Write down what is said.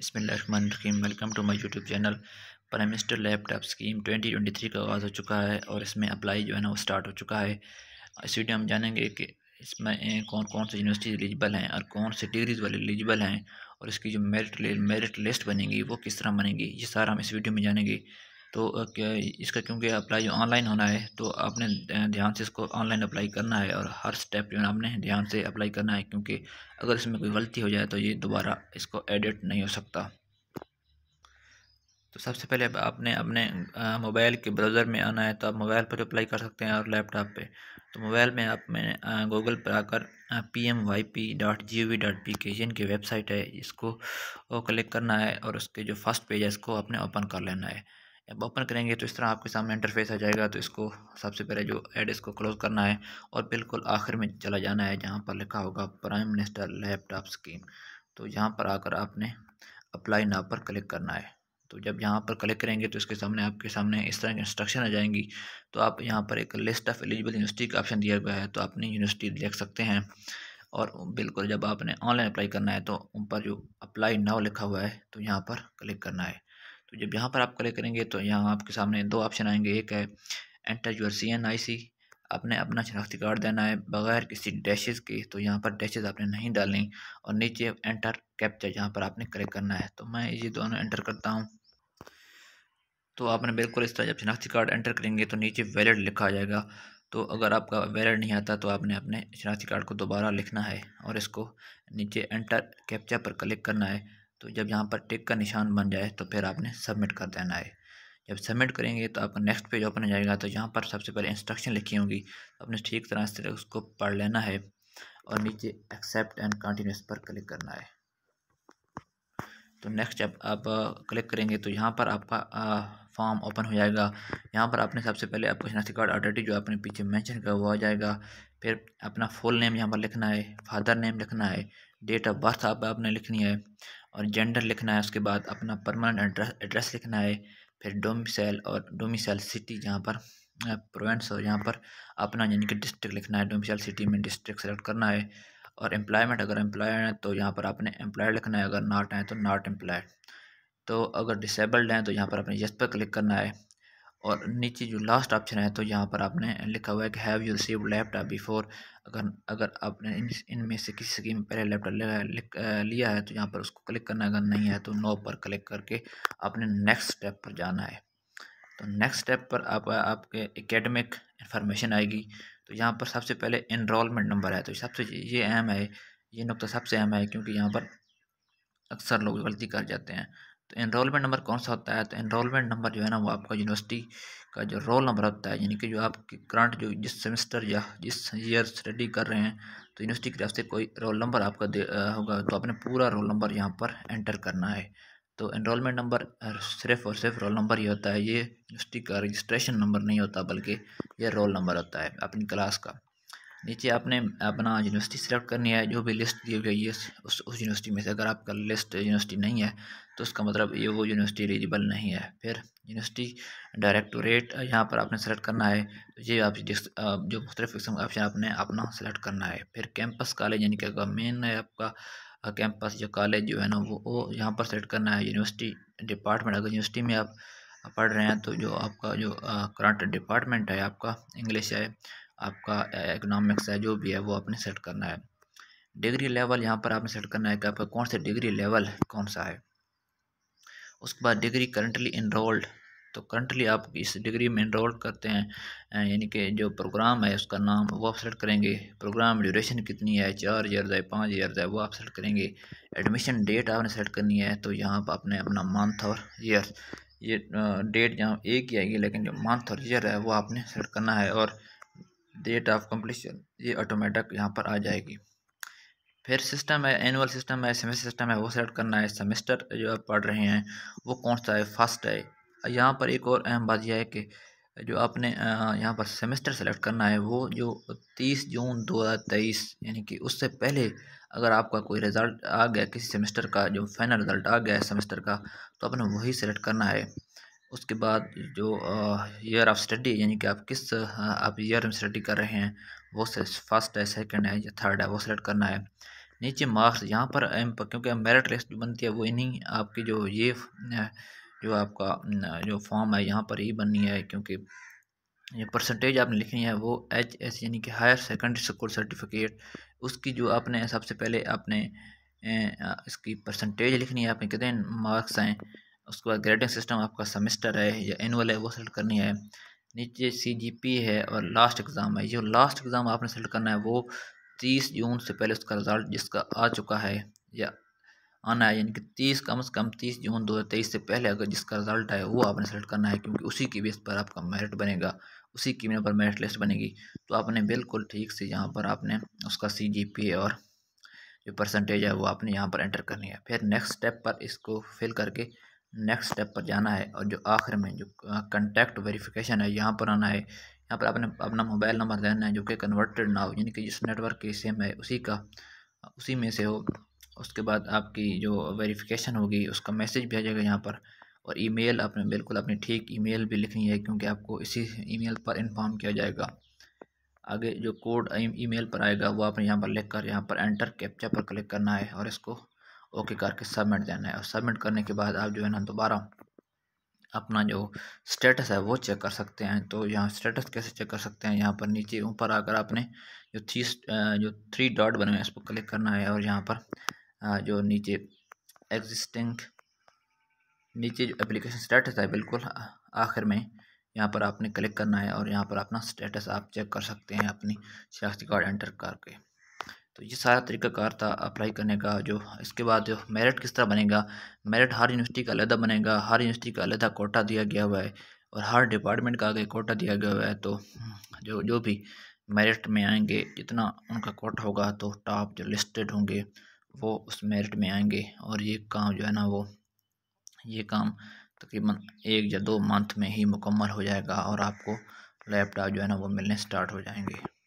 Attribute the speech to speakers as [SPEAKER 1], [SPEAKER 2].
[SPEAKER 1] बसमीम welcome to my YouTube channel prime minister laptop scheme 2023 का आगाज़ हो चुका है और इसमें अप्लाई जो है ना वो स्टार्ट हो चुका है इस वीडियो हम जानेंगे कि इसमें कौन कौन से यूनिवर्सिटी एलिजिबल हैं और कौन से डिग्रीज वाले एलिजिबल हैं और इसकी जो मेरिट मेरिट लिस्ट बनेगी वो किस तरह बनेगी ये सारा हम इस वीडियो में जानेंगे तो इसका क्योंकि अप्लाई ऑनलाइन होना है तो आपने ध्यान से इसको ऑनलाइन अप्लाई करना है और हर स्टेप जो है आपने ध्यान से अप्लाई करना है क्योंकि अगर इसमें कोई गलती हो जाए तो ये दोबारा इसको एडिट नहीं हो सकता तो सबसे पहले आपने अपने मोबाइल के ब्राउज़र में आना है तो आप मोबाइल पर अप्लाई कर सकते हैं और लैपटॉप पे तो मोबाइल में आप मैंने गूगल पर आकर P M Y P dot G O V dot P K इनकी वेबसाइट है इसको क्लिक करना है और उसके जो फर्स्ट पेज है इसको आपने ओपन कर लेना है जब ओपन करेंगे तो इस तरह आपके सामने इंटरफेस आ जाएगा तो इसको सबसे पहले जो एड इसको क्लोज करना है और बिल्कुल आखिर में चला जाना है जहाँ पर लिखा होगा प्राइम मिनिस्टर लैपटॉप स्कीम तो यहाँ पर आकर आपने अप्लाई नाव पर क्लिक करना है तो जब यहाँ पर क्लिक करेंगे तो इसके सामने आपके सामने इस तरह की इंस्ट्रक्शन आ जाएंगी तो आप यहाँ पर एक लिस्ट ऑफ एलिजिबल यूनिवर्सिटी का ऑप्शन दिया गया है तो आपने यूनिवर्सिटी देख सकते हैं और बिल्कुल जब आपने ऑनलाइन अप्लाई करना है तो ऊपर जो अप्लाई नाव लिखा हुआ है तो यहाँ पर क्लिक करना है तो जब यहाँ पर आप क्लिक करेंगे तो यहाँ आपके सामने दो ऑप्शन आएंगे एक है enter your C N I C आपने अपना शनाख्ती कार्ड देना है बगैर किसी डैशेज के तो यहाँ पर डैशेज आपने नहीं डालनी और नीचे एंटर कैप्चा यहाँ पर आपने क्लिक करना है तो मैं ये दोनों एंटर करता हूँ तो आपने बिल्कुल इस तरह जब शनाख्ती कार्ड एंटर करेंगे तो नीचे वैलिड लिखा जाएगा तो अगर आपका वैलिड नहीं आता तो आपने अपने शनाख्ती कार्ड को दोबारा लिखना है और इसको नीचे एंटर कैप्चा पर क्लिक करना है तो जब यहाँ पर टिक का निशान बन जाए तो फिर आपने सबमिट कर देना है जब सबमिट करेंगे तो आपका नेक्स्ट पेज ओपन हो जाएगा तो यहाँ पर सबसे पहले इंस्ट्रक्शन लिखी होंगी आपने ठीक तरह से उसको पढ़ लेना है और नीचे एक्सेप्ट एंड कंटिन्यूस पर क्लिक करना है तो नेक्स्ट जब आप क्लिक करेंगे तो यहाँ पर आपका फॉर्म ओपन हो जाएगा यहाँ पर आपने सबसे पहले आपका शनाख्ती कार्ड आइडेंटी जो आपने पीछे मेंशन किया हुआ आ जाएगा फिर अपना फुल नेम यहाँ पर लिखना है फादर नेम लिखना है डेट ऑफ बर्थ आप आपने लिखनी है और जेंडर लिखना है उसके बाद अपना परमानेंट एड्रेस एड्रेस लिखना है फिर डोमिसल और डोमिसल सिटी जहाँ पर प्रोवेंस और यहाँ पर अपना यानी कि डिस्ट्रिक्ट लिखना है डोमिसल सिटी में डिस्ट्रिक्ट सेलेक्ट करना है और एम्प्लॉयमेंट अगर एम्प्लॉय हैं तो यहाँ पर आपने एम्प्लॉयड लिखना है अगर नॉट है तो नॉट एम्प्लॉयड तो अगर डिसेबल्ड हैं तो यहाँ पर अपने यस पर क्लिक करना है और नीचे जो लास्ट ऑप्शन है तो यहाँ पर आपने लिखा हुआ है कि have you receive laptop before अगर अगर आपने इनमें से किसी स्कीम पहले लैपटॉप लिया है तो यहाँ पर उसको क्लिक करना अगर नहीं है तो नो पर क्लिक करके आपने नेक्स्ट स्टेप पर जाना है तो नेक्स्ट स्टेप पर आप आपके एकेडमिक इन्फॉर्मेशन आएगी तो यहाँ पर सबसे पहले इनरोलमेंट नंबर है तो सबसे ये अहम है ये नुकता तो सबसे अहम है क्योंकि यहाँ पर अक्सर लोग गलती कर जाते हैं तो इनरोलमेंट नंबर कौन सा होता है तो इनरोलमेंट नंबर जो है ना वो आपका यूनिवर्सिटी का जो रोल नंबर होता है यानी कि जो आप करंट जो जिस सेमेस्टर या जिस ईयर स्टडी कर रहे हैं तो यूनिवर्सिटी की तरफ से कोई रोल नंबर आपका दे होगा तो आपने पूरा रोल नंबर यहाँ पर एंटर करना है तो इनरोलमेंट नंबर सिर्फ और सिर्फ रोल नंबर ही होता है ये यूनिवर्सिटी का रजिस्ट्रेशन नंबर नहीं होता बल्कि ये रोल नंबर होता है अपनी क्लास का नीचे आपने अपना यूनिवर्सिटी सेलेक्ट करनी है जो भी लिस्ट दी गई है उस उस यूनिवर्सिटी में से अगर आपका लिस्ट यूनिवर्सिटी नहीं है तो उसका मतलब ये वो यूनिवर्सिटी एलिजिबल नहीं है फिर यूनिवर्सिटी डायरेक्टोरेट यहाँ पर आपने सेलेक्ट करना है तो ये आप जिस जो मुख्तलिफ किस्म का ऑप्शन आपने अपना सेलेक्ट करना है फिर कैंपस कॉलेज यानी कि मेन है आपका कैंपस या कॉलेज जो है ना वो वो यहाँ पर सेलेक्ट करना है यूनिवर्सिटी डिपार्टमेंट अगर यूनिवर्सिटी में आप पढ़ रहे हैं तो जो आपका जो करंट डिपार्टमेंट है आपका इंग्लिश है आपका इकनॉमिक्स है जो भी है वो आपने सेट करना है डिग्री लेवल यहाँ पर आपने सेट करना है कि आपका कौन सा डिग्री लेवल कौन सा है उसके बाद डिग्री करंटली इनरोल्ड तो करंटली आप इस डिग्री में इनरोल करते हैं यानी कि जो प्रोग्राम है उसका नाम वो आप सेलेक्ट करेंगे प्रोग्राम ड्यूरेशन कितनी है चार ईयर है पाँच ईयर्स है वो आप सेलेक्ट करेंगे एडमिशन डेट आपने सेलेक्ट करनी है तो यहाँ पर आपने अपना मंथ और ईयर ये डेट जहाँ एक ही आएगी लेकिन जो मंथ और ईयर है वो आपने सेलेक्ट करना है और डेट ऑफ कम्पलीशन ये ऑटोमेटिक यहाँ पर आ जाएगी फिर सिस्टम है एनुअल सिस्टम है सेमेस्टर सिस्टम है वो सेलेक्ट करना है सेमेस्टर जो आप पढ़ रहे हैं वो कौन सा है फर्स्ट है यहाँ पर एक और अहम बात यह है कि जो आपने यहाँ पर सेमेस्टर सेलेक्ट करना है वो जो तीस जून दो हज़ार तेईस यानी कि उससे पहले अगर आपका कोई रिज़ल्ट आ गया किसी सेमेस्टर का जो फाइनल रिज़ल्ट आ गया है सेमेस्टर का तो आपने वही सेलेक्ट करना है उसके बाद जो ईयर ऑफ स्टडी यानी कि आप किस आप ईयर में स्टडी कर रहे हैं वो फर्स्ट है सेकंड है या थर्ड है वो सेलेक्ट करना है नीचे मार्क्स यहाँ पर एम पर क्योंकि मेरिट लिस्ट जो बनती है वो इन्हीं आपकी जो ये जो आपका जो फॉर्म है यहाँ पर ही बननी है क्योंकि ये परसेंटेज आपने लिखनी है वो एच एस यानी कि हायर सेकेंडरी स्कूल सर्टिफिकेट उसकी जो आपने सबसे पहले आपने इसकी परसेंटेज लिखनी है आपने कितने मार्क्स आएँ उसके बाद ग्रेडिंग सिस्टम आपका सेमेस्टर है या एनुअल है वो सेलेक्ट करनी है नीचे सी जी पी है और लास्ट एग्ज़ाम है जो लास्ट एग्ज़ाम आपने सेलेक्ट करना है वो तीस जून से पहले उसका रिज़ल्ट जिसका आ चुका है या आना है यानी कि तीस कम से कम तीस जून दो हज़ार तेईस से पहले अगर जिसका रिज़ल्ट आए वो आपने सेलेक्ट करना है क्योंकि उसी की बेस पर आपका मेरिट बनेगा उसी की पर मेरिट लिस्ट बनेगी तो आपने बिल्कुल ठीक से यहाँ पर आपने उसका सी जी पी और जो परसेंटेज है वो आपने यहाँ पर एंटर करनी है फिर नेक्स्ट स्टेप पर इसको फिल करके नेक्स्ट स्टेप पर जाना है और जो आखिर में जो कंटेक्ट वेरिफिकेशन है यहाँ पर आना है यहाँ पर आपने अपना मोबाइल नंबर देना है जो कि कन्वर्टेड ना हो यानी कि जिस नेटवर्क की सेम है उसी का उसी में से हो उसके बाद आपकी जो वेरिफिकेशन होगी उसका मैसेज भेजेगा यहाँ पर और ईमेल आपने बिल्कुल अपनी ठीक ईमेल भी लिखनी है क्योंकि आपको इसी ईमेल पर इन्फॉर्म किया जाएगा आगे जो कोड ईमेल पर आएगा वो आपने यहाँ पर लिख कर यहाँ पर एंटर कैप्चा पर क्लिक करना है और इसको ओके करके सबमिट देना है और सबमिट करने के बाद आप जो है ना दोबारा अपना जो स्टेटस है वो चेक कर सकते हैं तो यहाँ स्टेटस कैसे चेक कर सकते हैं यहाँ पर नीचे ऊपर आकर आपने जो थ्री जो थ्री डॉट बने हुए हैं इस पर क्लिक करना है और यहाँ पर जो नीचे एग्जिस्टिंग नीचे जो एप्लीकेशन स्टेटस है बिल्कुल आखिर में यहाँ पर आपने क्लिक करना है और यहाँ पर अपना स्टेटस आप चेक कर सकते हैं अपनी शास्त्री कार्ड एंटर करके तो ये सारा तरीकाकार था अप्लाई करने का जो इसके बाद जो मेरिट किस तरह बनेगा मेरिट हर यूनिवर्सिटी का अलहदा बनेगा हर यूनिवर्सिटी का अलहदा कोटा दिया गया हुआ है और हर डिपार्टमेंट का आगे कोटा दिया गया हुआ है तो जो जो भी मेरिट में आएंगे जितना उनका कोटा होगा तो टॉप जो लिस्टेड होंगे वो उस मेरिट में आएंगे और ये काम जो है ना वो ये काम तकरीबन एक या दो मंथ में ही मुकम्मल हो जाएगा और आपको लैपटॉप जो है ना वो मिलने स्टार्ट हो जाएंगे